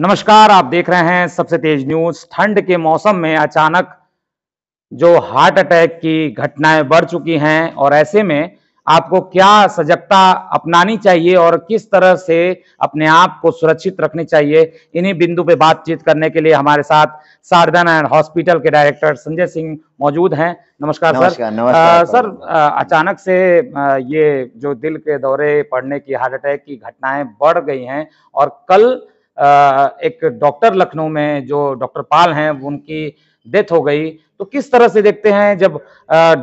नमस्कार आप देख रहे हैं सबसे तेज न्यूज ठंड के मौसम में अचानक जो हार्ट अटैक की घटनाएं बढ़ चुकी हैं और ऐसे में आपको क्या सजगता अपनानी चाहिए और किस तरह से अपने आप को सुरक्षित रखनी चाहिए इन्हीं बिंदु पे बातचीत करने के लिए हमारे साथ सारदन एंड हॉस्पिटल के डायरेक्टर संजय सिंह मौजूद हैं नमस्कार, नमस्कार सर नमस्कार, आ, सर अचानक से ये जो दिल के दौरे पड़ने की हार्ट अटैक की घटनाएं बढ़ गई हैं और कल एक डॉक्टर लखनऊ में जो डॉक्टर पाल हैं उनकी डेथ हो गई तो किस तरह से देखते हैं जब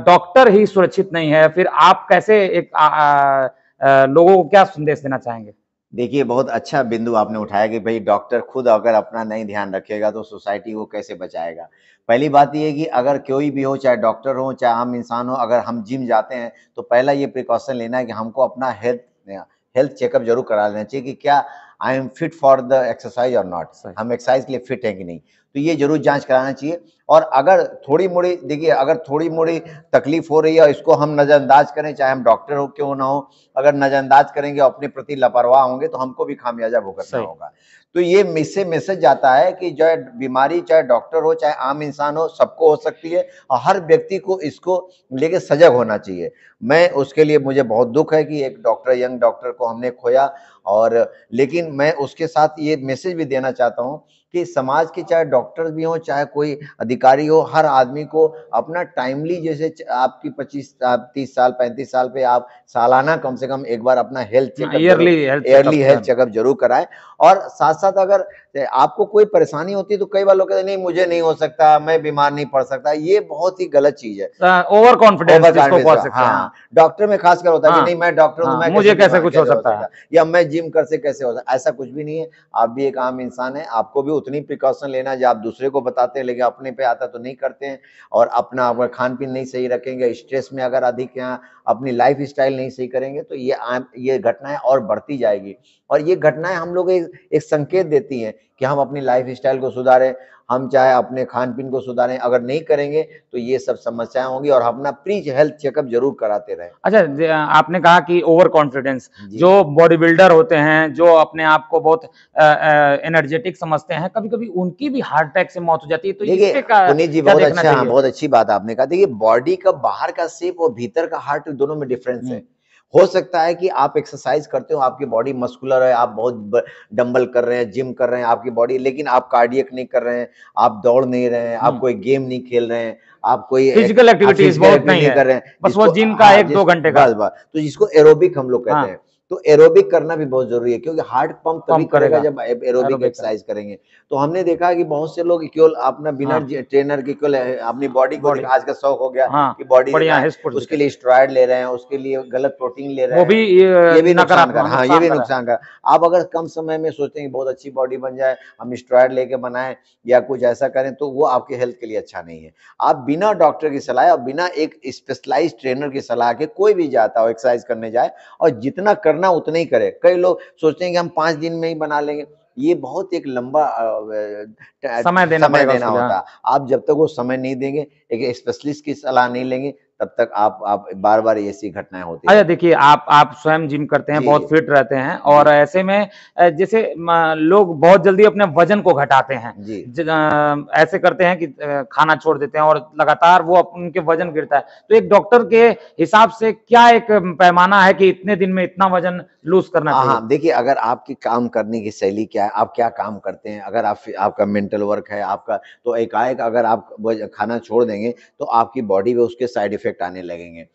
डॉक्टर ही सुरक्षित नहीं है फिर आप कैसे एक आ, आ, आ, लोगों को क्या संदेश देना चाहेंगे देखिए बहुत अच्छा बिंदु आपने उठाया कि भाई डॉक्टर खुद अगर अपना नहीं ध्यान रखेगा तो सोसाइटी को कैसे बचाएगा पहली बात यह कि अगर कोई भी हो चाहे डॉक्टर हो चाहे आम इंसान हो अगर हम जिम जाते हैं तो पहला ये प्रिकॉशन लेना है कि हमको अपना हेल्थ हेल्थ चेकअप जरूर करा लेना चाहिए कि क्या I am fit for the exercise और नॉट हम एक्सरसाइज के लिए फिट हैं कि नहीं तो ये जरूर जांच कराना चाहिए और अगर थोड़ी मोड़ी देखिए अगर थोड़ी मोड़ी तकलीफ हो रही है और इसको हम नज़रअंदाज करें चाहे हम डॉक्टर हो क्यों ना हो अगर नज़रअंदाज करेंगे और अपने प्रति लापरवाह होंगे तो हमको भी खामियाजा भुगतना होगा तो ये इससे मैसेज जाता है कि चाहे बीमारी चाहे डॉक्टर हो चाहे आम इंसान हो सबको हो सकती है और हर व्यक्ति को इसको लेके सजग होना चाहिए मैं उसके लिए मुझे बहुत दुख है कि एक डॉक्टर यंग डॉक्टर को हमने खोया और लेकिन मैं उसके साथ ये मैसेज भी देना चाहता हूँ कि समाज के चाहे डॉक्टर भी हों चाहे कोई अधिकारी हो हर आदमी को अपना टाइमली जैसे आपकी पच्चीस तीस साल पैंतीस साल पे आप सालाना कम से कम एक बार अपना हेल्थ ईयरली हेल्थ चेकअप जरूर कराए और साथ साथ अगर आपको कोई परेशानी होती है तो कई बार लोग कहते नहीं मुझे नहीं हो सकता मैं बीमार नहीं पड़ सकता ये बहुत ही गलत चीज है ओवर कॉन्फिडेंस डॉक्टर में खासकर होता है हाँ। नहीं मैं डॉक्टर हूँ हाँ, मुझे कैसे कुछ हो सकता है या मैं जिम कर से कैसे हो सकता ऐसा कुछ भी नहीं है आप भी एक आम इंसान है आपको भी उतनी प्रिकॉशन लेना जो आप दूसरे को बताते हैं लेकिन अपने पे आता तो नहीं करते हैं और अपना अगर खान पीन नहीं सही रखेंगे स्ट्रेस में अगर अधिक यहाँ अपनी लाइफ स्टाइल नहीं सही करेंगे तो ये आ, ये घटनाएं और बढ़ती जाएगी और ये घटनाएं हम लोग एक, एक संकेत देती हैं कि हम अपनी लाइफ स्टाइल को सुधारें हम चाहे अपने खान पीन को सुधारें अगर नहीं करेंगे तो ये सब समस्याएं होंगी और अपना प्री हेल्थ चेकअप जरूर कराते रहे अच्छा आपने कहा कि ओवर कॉन्फिडेंस जो बॉडी बिल्डर होते हैं जो अपने आप को बहुत एनर्जेटिक समझते हैं कभी कभी उनकी भी हार्ट अटैक से मौत हो जाती है तो देखिए जी बहुत अच्छा बहुत अच्छी बात आपने कहा देखिए बॉडी का बाहर का सेप और भीतर का हार्ट में दोनों में डिफरेंस है हम्म। हो सकता है कि आप एक्सरसाइज करते हो आपकी बॉडी मस्कुलर है आप बहुत डंबल कर रहे हैं जिम कर रहे हैं आपकी बॉडी लेकिन आप कार्डियक नहीं कर रहे हैं आप दौड़ नहीं रहे हैं आप हम्म। कोई गेम नहीं खेल रहे हैं आप कोई फिजिकल एक्टिविटीज बहुत नहीं, नहीं कर रहे हैं बस वो जिम का हाँ, एक दो घंटे का तो जिसको एरोबिक हम लोग कहते हाँ। हैं तो एरोबिक करना भी बहुत जरूरी है क्योंकि हार्ट पंप तभी करेगा जब एरोबिक एक्सरसाइज करेंगे तो हमने देखा कि बहुत से लोग केवल अपना बिना हाँ। ट्रेनर के केवल अपनी बॉडी को आज का शौक हो गया हाँ। कि बॉडी उसके लिए स्ट्रॉयड ले रहे हैं उसके लिए गलत प्रोटीन ले रहे हैं ये भी नुकसान कर हाँ ये भी नुकसान कर आप अगर कम समय में सोचते हैं बहुत अच्छी बॉडी बन जाए हम स्ट्रॉयड लेके बनाए या कुछ ऐसा करें तो वो आपके हेल्थ के लिए अच्छा नहीं है आप बिना डॉक्टर की सलाह और बिना एक स्पेशलाइज ट्रेनर की सलाह के कोई भी जाता हो एक्सरसाइज करने जाए और जितना कर करना उतना ही करे कई लोग सोचते हैं कि हम पांच दिन में ही बना लेंगे ये बहुत एक लंबा समय देना समय देना होता हाँ। आप जब तक वो समय नहीं देंगे एक स्पेशलिस्ट की सलाह नहीं लेंगे तब तक आप आप बार बार ऐसी घटनाएं होती अच्छा, है देखिए आप आप स्वयं जिम करते हैं बहुत फिट रहते हैं और ऐसे में जैसे लोग बहुत जल्दी अपने वजन को घटाते हैं जी ऐसे करते हैं कि खाना छोड़ देते हैं और लगातार वो उनके वजन गिरता है तो एक डॉक्टर के हिसाब से क्या एक पैमाना है कि इतने दिन में इतना वजन लूज करना हाँ, हाँ देखिए अगर आपकी काम करने की शैली क्या है आप क्या काम करते हैं अगर आप आपका मेंटल वर्क है आपका तो एकाएक अगर आप खाना छोड़ देंगे तो आपकी बॉडी में उसके साइड इफेक्ट इफेक्ट आने लगेंगे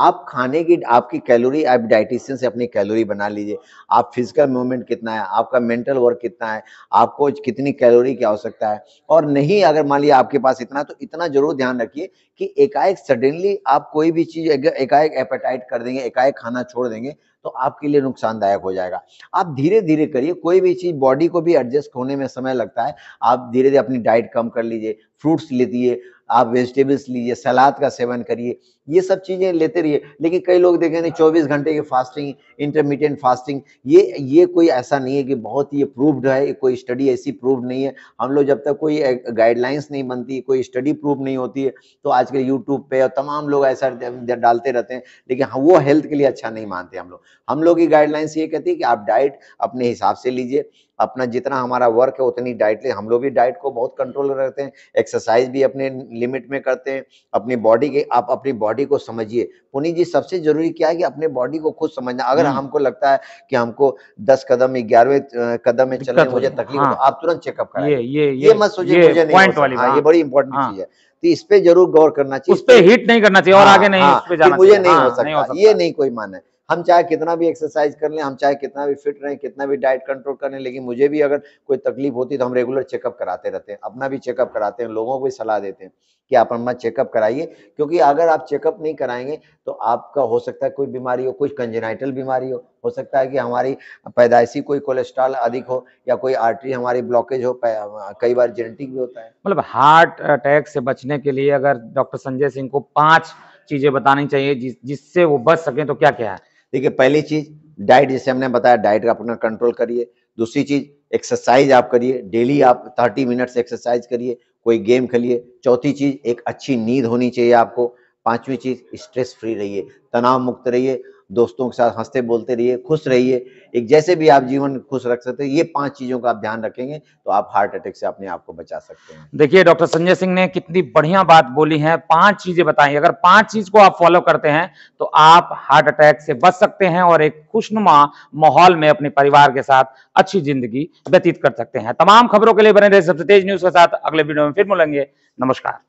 आप खाने की आपकी कैलोरी आप डाइटिशियन से अपनी कैलोरी बना लीजिए आप फिजिकल मूवमेंट कितना है आपका मेंटल वर्क कितना है आपको कितनी कैलोरी की आवश्यकता है और नहीं अगर मान लीजिए आपके पास इतना तो इतना जरूर ध्यान रखिए कि एकाएक सडनली आप कोई भी चीज़ एकाएक एपेटाइट कर देंगे एकाएक खाना छोड़ देंगे तो आपके लिए नुकसानदायक हो जाएगा आप धीरे धीरे करिए कोई भी चीज़ बॉडी को भी एडजस्ट होने में समय लगता है आप धीरे धीरे अपनी डाइट कम कर लीजिए फ्रूट्स लीजिए आप वेजिटेबल्स लीजिए सलाद का सेवन करिए ये सब चीज़ें लेते रहिए लेकिन कई लोग देखें चौबीस घंटे की फास्टिंग इंटरमीडियंट फास्टिंग ये ये कोई ऐसा नहीं है कि बहुत ही प्रूव्ड है कोई स्टडी ऐसी प्रूव नहीं है हम लोग जब तक कोई गाइडलाइंस नहीं बनती कोई स्टडी प्रूव नहीं होती है तो आजकल यूट्यूब पे और तमाम लोग ऐसा डालते रहते हैं लेकिन हम वो हेल्थ के लिए अच्छा नहीं मानते हम लोग हम लोग की गाइडलाइंस ये कहती है कि आप डाइट अपने हिसाब से लीजिए अपना जितना हमारा वर्क है उतनी डाइट ले हम लोग भी डाइट को बहुत कंट्रोल रखते हैं एक्सरसाइज भी अपने लिमिट में करते हैं अपनी बॉडी के आप अपनी बॉडी को समझिए पुनी जी सबसे जरूरी क्या है कि अपने बॉडी को खुद समझना अगर हम्म। हमको लगता है कि हमको दस कदम ग्यारहवें कदम में चलने मुझे तकलीफ तो हाँ। आप तुरंत चेकअप करें ये ये ये मत सोचिए मुझे नहीं हाँ, ये बड़ी इंपॉर्टेंट हाँ। चीज है तो इस पे जरूर गौर करना चाहिए उस पे हिट नहीं करना चाहिए और हाँ, आगे नहीं हाँ, मुझे नहीं हो सकता ये नहीं कोई माना है हम चाहे कितना भी एक्सरसाइज कर लें हम चाहे कितना भी फिट रहें कितना भी डाइट कंट्रोल कर लें लेकिन मुझे भी अगर कोई तकलीफ होती तो हम रेगुलर चेकअप कराते रहते हैं अपना भी चेकअप कराते हैं लोगों को भी सलाह देते हैं कि आप अपना चेकअप कराइए क्योंकि अगर आप चेकअप नहीं कराएंगे तो आपका हो सकता है कोई बीमारी हो कुछ कंजेनाइटल बीमारी हो हो सकता है कि हमारी पैदाइशी कोई कोलेस्ट्रॉल अधिक हो या कोई आर्टरी हमारी ब्लॉकेज हो कई बार जेनेटिक भी होता है मतलब हार्ट अटैक से बचने के लिए अगर डॉक्टर संजय सिंह को पाँच चीजें बतानी चाहिए जिससे वो बच सकें तो क्या क्या है देखिए पहली चीज डाइट जैसे हमने बताया डाइट का अपना कंट्रोल करिए दूसरी चीज एक्सरसाइज आप करिए डेली आप थर्टी मिनट्स एक्सरसाइज करिए कोई गेम खेलिए चौथी चीज एक अच्छी नींद होनी चाहिए आपको पांचवी चीज स्ट्रेस फ्री रहिए तनाव मुक्त रहिए दोस्तों के साथ हंसते बोलते रहिए खुश रहिए एक जैसे भी आप जीवन खुश रख सकते हैं ये पांच चीजों का आप ध्यान रखेंगे तो आप हार्ट अटैक से अपने आप को बचा सकते हैं देखिए डॉक्टर संजय सिंह ने कितनी बढ़िया बात बोली है पांच चीजें बताई अगर पांच चीज को आप फॉलो करते हैं तो आप हार्ट अटैक से बच सकते हैं और एक खुशनुमा माहौल में अपने परिवार के साथ अच्छी जिंदगी व्यतीत कर सकते हैं तमाम खबरों के लिए बने रहे सबसे तेज न्यूज के साथ अगले वीडियो में फिर मिलेंगे नमस्कार